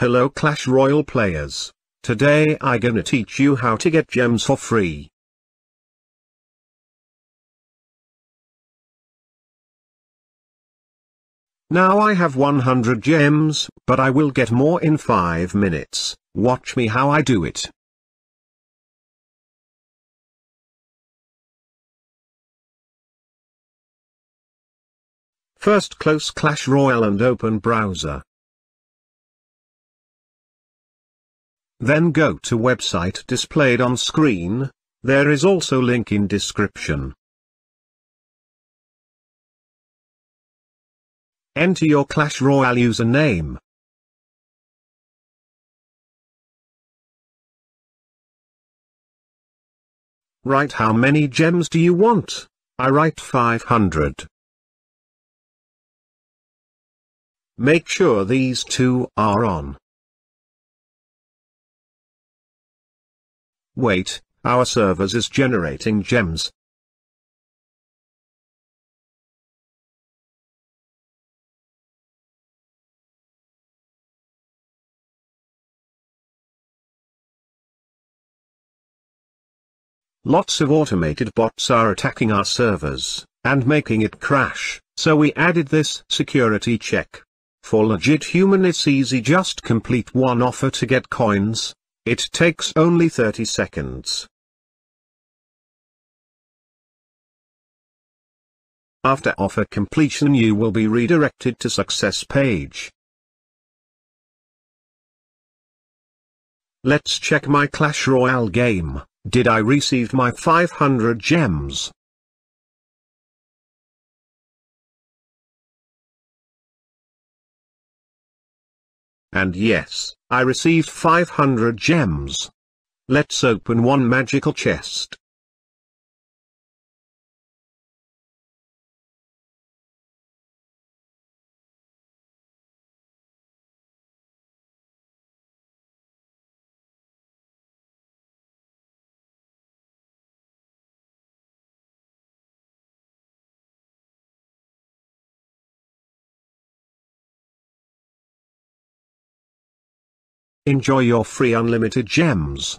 Hello Clash Royale players, today I gonna teach you how to get gems for free. Now I have 100 gems, but I will get more in 5 minutes, watch me how I do it. First close Clash Royale and open browser. Then go to website displayed on screen, there is also link in description. Enter your Clash Royale username. Write how many gems do you want, I write 500. Make sure these two are on. Wait, our servers is generating gems. Lots of automated bots are attacking our servers, and making it crash, so we added this security check. For legit human it's easy just complete one offer to get coins, it takes only 30 seconds. After offer completion you will be redirected to success page. Let's check my Clash Royale game, did I receive my 500 gems? And yes, I received 500 gems. Let's open one magical chest. Enjoy your free unlimited gems.